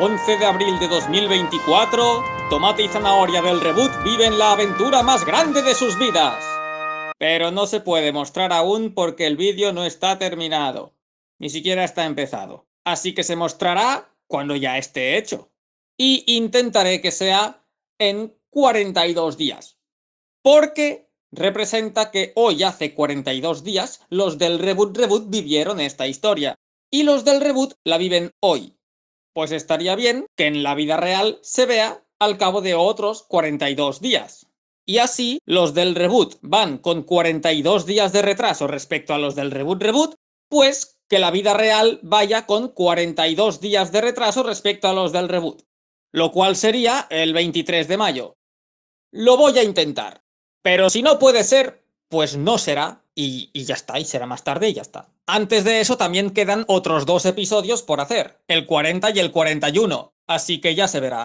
11 de abril de 2024, Tomate y Zanahoria del Reboot viven la aventura más grande de sus vidas. Pero no se puede mostrar aún porque el vídeo no está terminado. Ni siquiera está empezado. Así que se mostrará cuando ya esté hecho. Y intentaré que sea en 42 días. Porque representa que hoy hace 42 días los del Reboot Reboot vivieron esta historia. Y los del Reboot la viven hoy, pues estaría bien que en la vida real se vea al cabo de otros 42 días. Y así, los del reboot van con 42 días de retraso respecto a los del reboot reboot, pues que la vida real vaya con 42 días de retraso respecto a los del reboot, lo cual sería el 23 de mayo. Lo voy a intentar, pero si no puede ser, pues no será y, ya está, y será más tarde y ya está. Antes de eso también quedan otros dos episodios por hacer, el 40 y el 41, así que ya se verá.